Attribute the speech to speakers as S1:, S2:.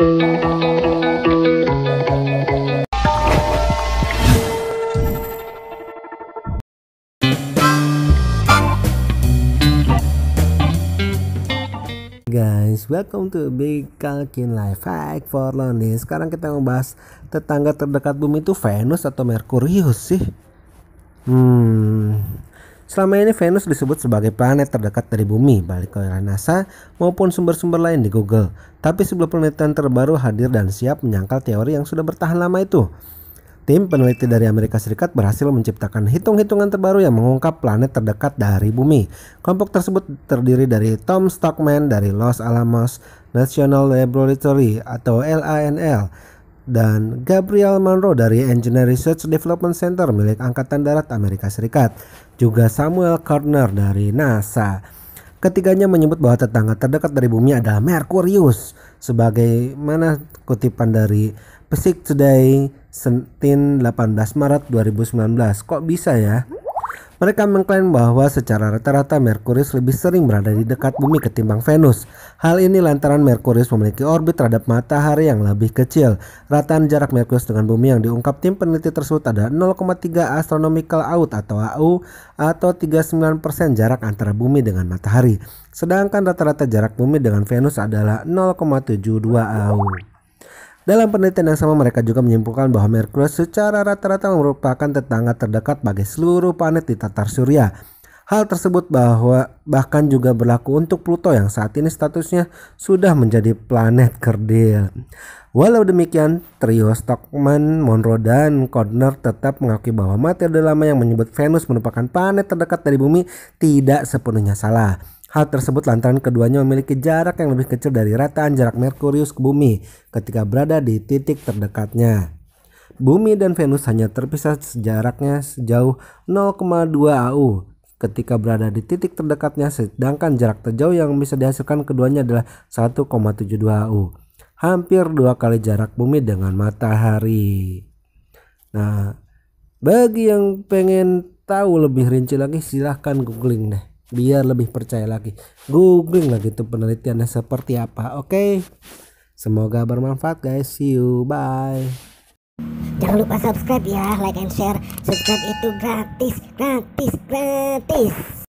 S1: guys, welcome to Big Kalkin Life Hack for Lonely. Sekarang kita membahas tetangga terdekat bumi itu Venus atau Merkurius sih. Hmm, Selama ini Venus disebut sebagai planet terdekat dari bumi, balik oleh NASA maupun sumber-sumber lain di Google. Tapi sebuah penelitian terbaru hadir dan siap menyangkal teori yang sudah bertahan lama itu. Tim peneliti dari Amerika Serikat berhasil menciptakan hitung-hitungan terbaru yang mengungkap planet terdekat dari bumi. Kelompok tersebut terdiri dari Tom Stockman dari Los Alamos National Laboratory atau LANL, dan Gabriel Monroe dari Engineer Research Development Center milik Angkatan Darat Amerika Serikat, juga Samuel Kerner dari NASA. Ketiganya menyebut bahwa tetangga terdekat dari bumi adalah Merkurius, sebagaimana kutipan dari Pesik Today Sentin 18 Maret 2019. Kok bisa ya? Mereka mengklaim bahwa secara rata-rata Merkurius lebih sering berada di dekat bumi ketimbang Venus. Hal ini lantaran Merkurius memiliki orbit terhadap matahari yang lebih kecil. Rataan jarak Merkurius dengan bumi yang diungkap tim peneliti tersebut ada 0,3 astronomical out atau AU atau 39% jarak antara bumi dengan matahari. Sedangkan rata-rata jarak bumi dengan Venus adalah 0,72 AU. Dalam penelitian yang sama mereka juga menyimpulkan bahwa Merkurius secara rata-rata merupakan tetangga terdekat bagi seluruh planet di tatar surya. Hal tersebut bahwa bahkan juga berlaku untuk Pluto yang saat ini statusnya sudah menjadi planet kerdil. Walau demikian, trio Stockman, Monroe, dan Kordner tetap mengakui bahwa materi lama yang menyebut Venus merupakan planet terdekat dari bumi tidak sepenuhnya salah. Hal tersebut lantaran keduanya memiliki jarak yang lebih kecil dari rataan jarak Merkurius ke bumi ketika berada di titik terdekatnya. Bumi dan Venus hanya terpisah sejaraknya sejauh 0,2 AU ketika berada di titik terdekatnya sedangkan jarak terjauh yang bisa dihasilkan keduanya adalah 1,72 AU. Hampir dua kali jarak bumi dengan matahari. Nah, bagi yang pengen tahu lebih rinci lagi silahkan googling deh biar lebih percaya lagi googling lagi itu penelitiannya seperti apa oke okay? semoga bermanfaat guys see you bye jangan lupa subscribe ya like and share subscribe itu gratis gratis gratis